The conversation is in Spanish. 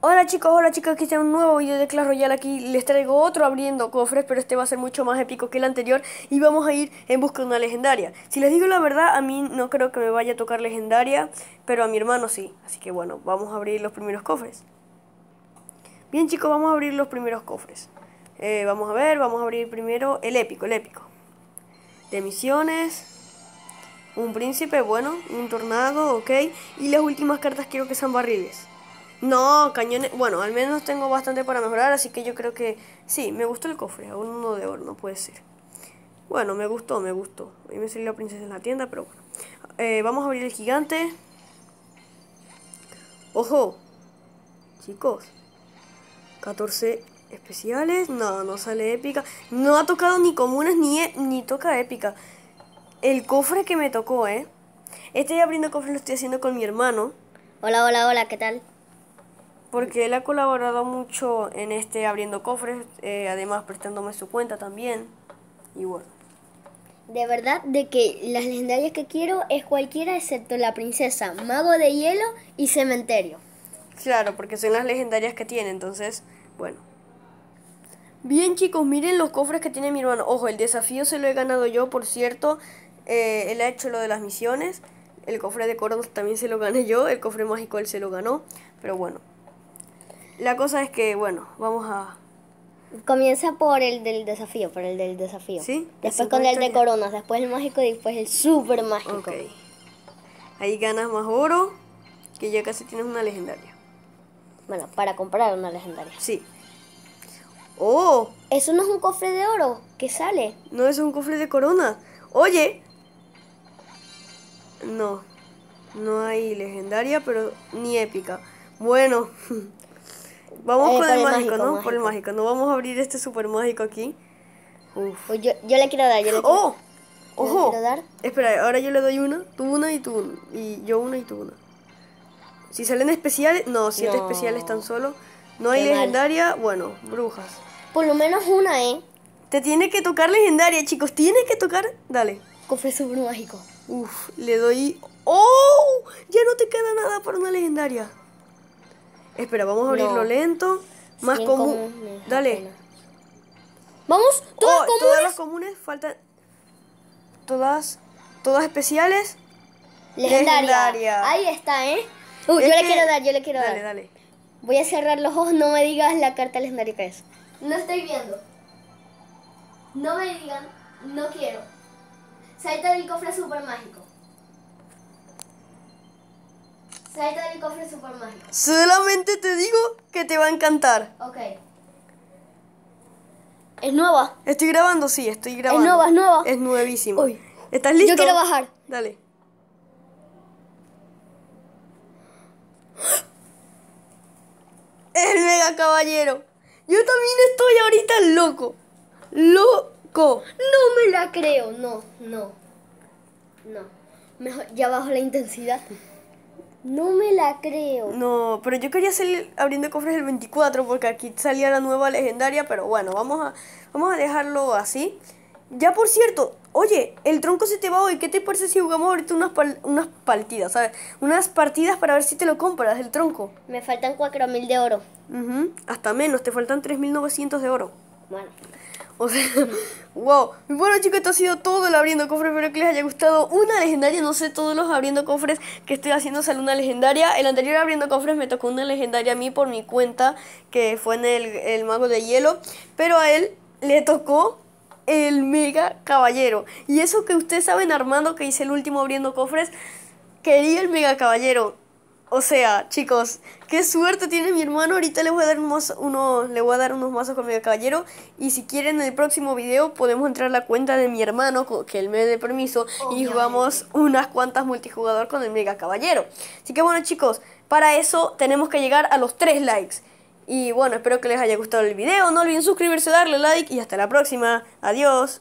Hola chicos, hola chicas, aquí está un nuevo video de Clash Royale, aquí les traigo otro abriendo cofres, pero este va a ser mucho más épico que el anterior y vamos a ir en busca de una legendaria. Si les digo la verdad, a mí no creo que me vaya a tocar legendaria, pero a mi hermano sí, así que bueno, vamos a abrir los primeros cofres. Bien chicos, vamos a abrir los primeros cofres. Eh, vamos a ver, vamos a abrir primero el épico, el épico. De misiones, un príncipe, bueno, un tornado, ok, y las últimas cartas quiero que sean barriles. No, cañones. Bueno, al menos tengo bastante para mejorar, así que yo creo que sí, me gustó el cofre. Aún uno de oro, no puede ser. Bueno, me gustó, me gustó. Hoy me salió la princesa en la tienda, pero bueno. Eh, vamos a abrir el gigante. Ojo, chicos. 14 especiales. No, no sale épica. No ha tocado ni comunes ni, e, ni toca épica. El cofre que me tocó, ¿eh? Este abriendo cofre lo estoy haciendo con mi hermano. Hola, hola, hola, ¿qué tal? porque él ha colaborado mucho en este abriendo cofres, eh, además prestándome su cuenta también. Y bueno. De verdad, de que las legendarias que quiero es cualquiera excepto la princesa, mago de hielo y cementerio. Claro, porque son las legendarias que tiene, entonces, bueno. Bien chicos, miren los cofres que tiene mi hermano. Ojo, el desafío se lo he ganado yo, por cierto. Eh, él ha hecho lo de las misiones. El cofre de Cordos también se lo gané yo. El cofre mágico él se lo ganó. Pero bueno, la cosa es que, bueno, vamos a... Comienza por el del desafío, por el del desafío. ¿Sí? Después con el de coronas, después el mágico y después el super mágico. Ok. Ahí ganas más oro, que ya casi tienes una legendaria. Bueno, para comprar una legendaria. Sí. ¡Oh! Eso no es un cofre de oro que sale. No, es un cofre de corona. Oye. No. No hay legendaria, pero ni épica. Bueno. Vamos eh, con, el, mágico, ¿no? Por el mágico. No vamos a abrir este super mágico aquí. Uf. Yo, yo, le quiero dar, yo le ¡Oh! quiero ¡Oh! ¡Ojo! Espera, ahora yo le doy una, tú una y tú una. Y yo una y tú una. Si salen especiales, no, siete especiales tan solo. No hay legendaria, bueno, brujas. Por lo menos una, ¿eh? Te tiene que tocar legendaria, chicos. Tiene que tocar. Dale. Cofre super mágico. Uf, le doy. ¡Oh! Ya no te queda nada para una legendaria. Espera, vamos a abrirlo lento. Más común. Dale. Vamos, todas oh, comunes. Todas las comunes faltan. Todas. Todas especiales. Legendaria. Ahí está, ¿eh? yo le quiero dar, yo le quiero dar. Dale, dale. Voy a cerrar los ojos, no me digas la carta legendaria que es. No estoy viendo. No me digan, no quiero. salta del cofre super mágico. cofre Solamente te digo que te va a encantar. Ok. ¿Es nueva? Estoy grabando, sí, estoy grabando. Es nueva, es nueva. Es nuevísima. ¿Estás listo? Yo quiero bajar. Dale. El mega caballero. Yo también estoy ahorita loco. Loco. No me la creo, no, no. No. Mejor ya bajo la intensidad. No me la creo. No, pero yo quería salir abriendo cofres el 24 porque aquí salía la nueva legendaria, pero bueno, vamos a, vamos a dejarlo así. Ya por cierto, oye, el tronco se te va hoy. ¿Qué te parece si jugamos ahorita unas, unas partidas? ¿sabes? Unas partidas para ver si te lo compras, el tronco. Me faltan 4.000 de oro. Hasta menos, te faltan 3.900 de oro. Bueno. O sea, wow. Bueno chicos, esto ha sido todo el abriendo cofres. Espero que les haya gustado. Una legendaria, no sé, todos los abriendo cofres que estoy haciendo sale una legendaria. El anterior abriendo cofres me tocó una legendaria a mí por mi cuenta, que fue en el, el mago de hielo. Pero a él le tocó el mega caballero. Y eso que ustedes saben, Armando, que hice el último abriendo cofres, quería el mega caballero. O sea, chicos, qué suerte tiene mi hermano. Ahorita le voy a dar unos, le voy a dar unos mazos con el Mega caballero. Y si quieren, en el próximo video podemos entrar a la cuenta de mi hermano, que él me dé permiso. Y jugamos unas cuantas multijugador con el mega caballero. Así que bueno, chicos, para eso tenemos que llegar a los 3 likes. Y bueno, espero que les haya gustado el video. No olviden suscribirse, darle like y hasta la próxima. Adiós.